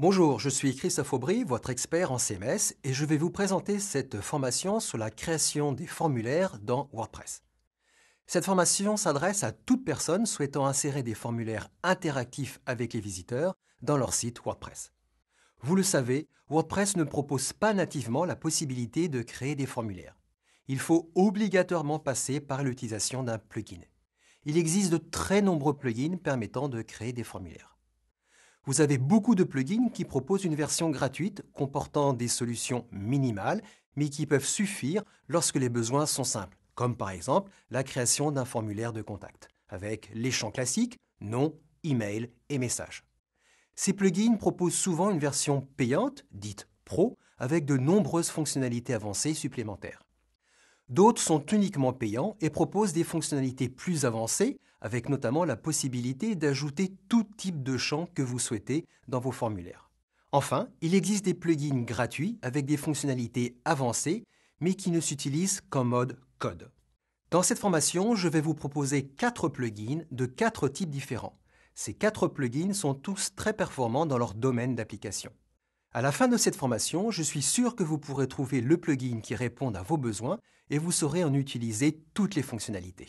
Bonjour, je suis Christophe Aubry, votre expert en CMS, et je vais vous présenter cette formation sur la création des formulaires dans WordPress. Cette formation s'adresse à toute personne souhaitant insérer des formulaires interactifs avec les visiteurs dans leur site WordPress. Vous le savez, WordPress ne propose pas nativement la possibilité de créer des formulaires. Il faut obligatoirement passer par l'utilisation d'un plugin. Il existe de très nombreux plugins permettant de créer des formulaires vous avez beaucoup de plugins qui proposent une version gratuite comportant des solutions minimales, mais qui peuvent suffire lorsque les besoins sont simples, comme par exemple la création d'un formulaire de contact, avec les champs classiques, nom, email et message. Ces plugins proposent souvent une version payante, dite pro, avec de nombreuses fonctionnalités avancées supplémentaires. D'autres sont uniquement payants et proposent des fonctionnalités plus avancées, avec notamment la possibilité d'ajouter tout type de champ que vous souhaitez dans vos formulaires. Enfin, il existe des plugins gratuits avec des fonctionnalités avancées, mais qui ne s'utilisent qu'en mode code. Dans cette formation, je vais vous proposer quatre plugins de quatre types différents. Ces quatre plugins sont tous très performants dans leur domaine d'application. À la fin de cette formation, je suis sûr que vous pourrez trouver le plugin qui répond à vos besoins et vous saurez en utiliser toutes les fonctionnalités.